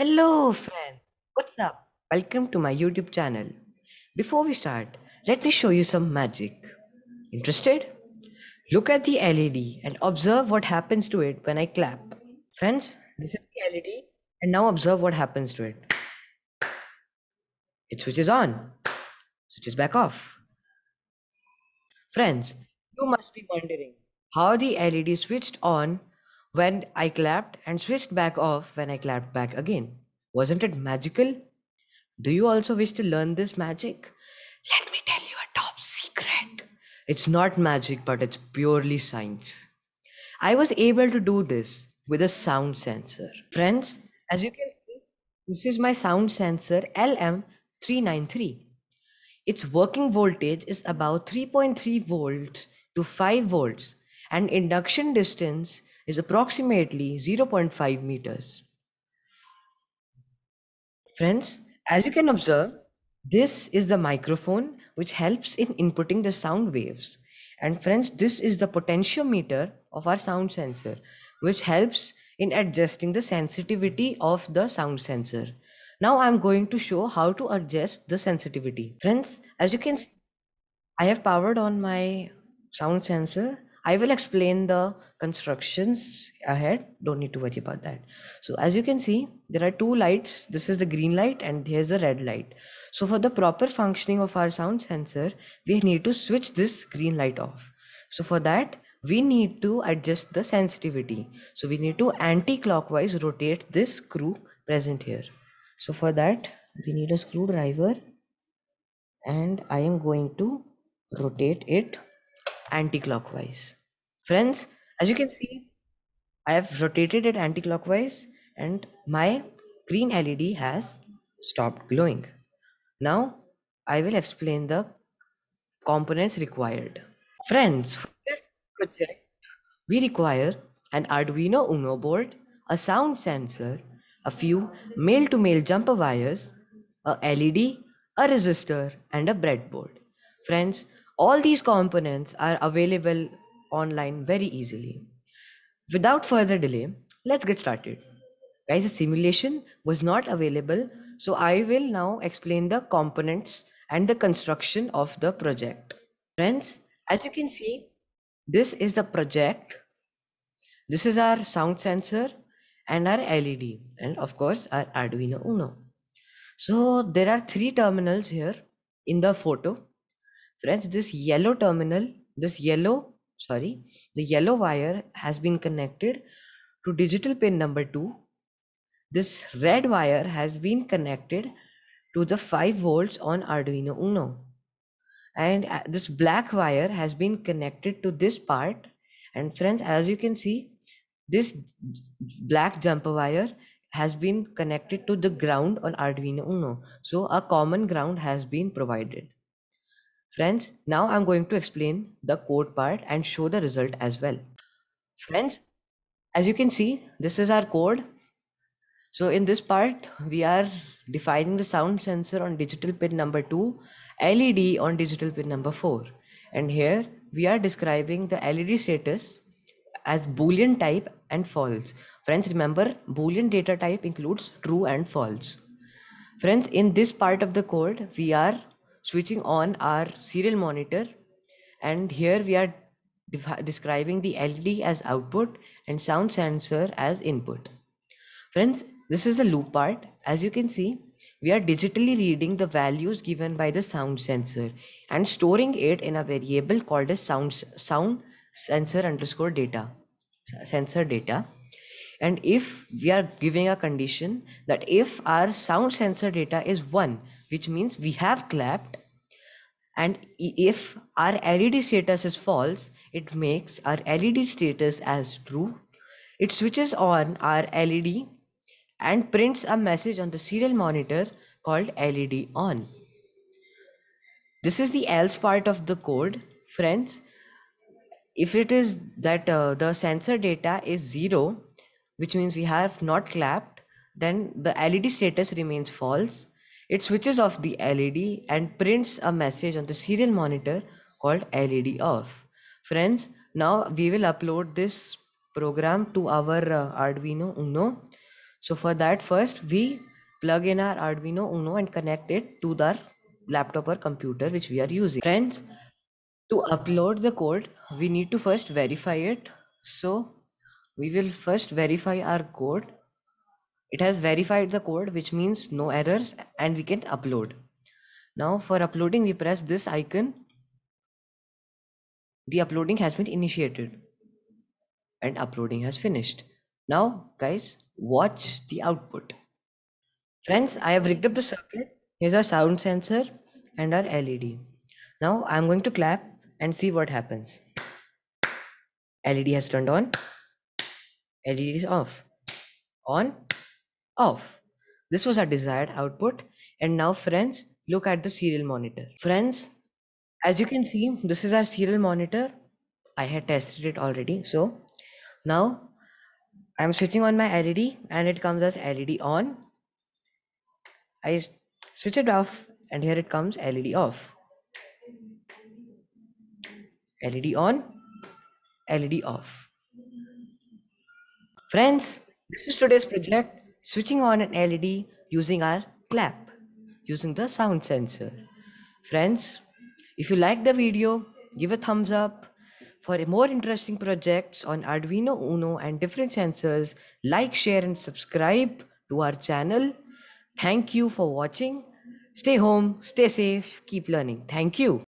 Hello, friend. What's up? Welcome to my YouTube channel. Before we start, let me show you some magic. Interested? Look at the LED and observe what happens to it when I clap. Friends, this is the LED and now observe what happens to it. It switches on, switches back off. Friends, you must be wondering how the LED switched on when I clapped and switched back off when I clapped back again. Wasn't it magical? Do you also wish to learn this magic? Let me tell you a top secret. It's not magic, but it's purely science. I was able to do this with a sound sensor. Friends, as you can see, this is my sound sensor LM393. Its working voltage is about 3.3 volts to 5 volts and induction distance is approximately 0.5 meters. Friends, as you can observe, this is the microphone which helps in inputting the sound waves. And friends, this is the potentiometer of our sound sensor, which helps in adjusting the sensitivity of the sound sensor. Now I'm going to show how to adjust the sensitivity. Friends, as you can see, I have powered on my sound sensor I will explain the constructions ahead. Don't need to worry about that. So as you can see, there are two lights. This is the green light and here's the red light. So for the proper functioning of our sound sensor, we need to switch this green light off. So for that, we need to adjust the sensitivity. So we need to anti-clockwise rotate this screw present here. So for that, we need a screwdriver and I am going to rotate it anti-clockwise. Friends, as you can see, I have rotated it anti-clockwise and my green LED has stopped glowing. Now I will explain the components required. Friends, for this project, we require an Arduino Uno board, a sound sensor, a few male-to-male -male jumper wires, a LED, a resistor, and a breadboard. Friends, all these components are available online very easily. Without further delay, let's get started. Guys, the simulation was not available, so I will now explain the components and the construction of the project. Friends, as you can see, this is the project. This is our sound sensor and our LED and of course our Arduino Uno. So there are three terminals here in the photo. Friends, this yellow terminal, this yellow, sorry, the yellow wire has been connected to digital pin number 2. This red wire has been connected to the 5 volts on Arduino Uno. And uh, this black wire has been connected to this part. And friends, as you can see, this black jumper wire has been connected to the ground on Arduino Uno. So a common ground has been provided. Friends, now I'm going to explain the code part and show the result as well. Friends, as you can see, this is our code. So in this part, we are defining the sound sensor on digital pin number 2, LED on digital pin number 4. And here we are describing the LED status as boolean type and false. Friends, remember boolean data type includes true and false. Friends, in this part of the code, we are switching on our serial monitor and here we are describing the LED as output and sound sensor as input. Friends, this is the loop part. As you can see, we are digitally reading the values given by the sound sensor and storing it in a variable called as sound, sound sensor underscore data, sensor data. And if we are giving a condition that if our sound sensor data is 1, which means we have clapped and if our LED status is false, it makes our LED status as true. It switches on our LED and prints a message on the serial monitor called LED on. This is the else part of the code, friends. If it is that uh, the sensor data is zero, which means we have not clapped, then the LED status remains false it switches off the LED and prints a message on the serial monitor called LED off. Friends, now we will upload this program to our uh, Arduino Uno. So for that first we plug in our Arduino Uno and connect it to the laptop or computer which we are using. Friends, to upload the code, we need to first verify it. So we will first verify our code it has verified the code which means no errors and we can upload now for uploading we press this icon the uploading has been initiated and uploading has finished now guys watch the output friends i have rigged up the circuit here's our sound sensor and our led now i'm going to clap and see what happens led has turned on led is off on off. This was our desired output. And now friends, look at the serial monitor. Friends, as you can see, this is our serial monitor. I had tested it already. So now I'm switching on my LED and it comes as LED on. I switch it off and here it comes LED off. LED on, LED off. Friends, this is today's project switching on an LED using our clap, using the sound sensor. Friends, if you like the video, give a thumbs up. For more interesting projects on Arduino Uno and different sensors, like, share and subscribe to our channel. Thank you for watching. Stay home, stay safe, keep learning. Thank you.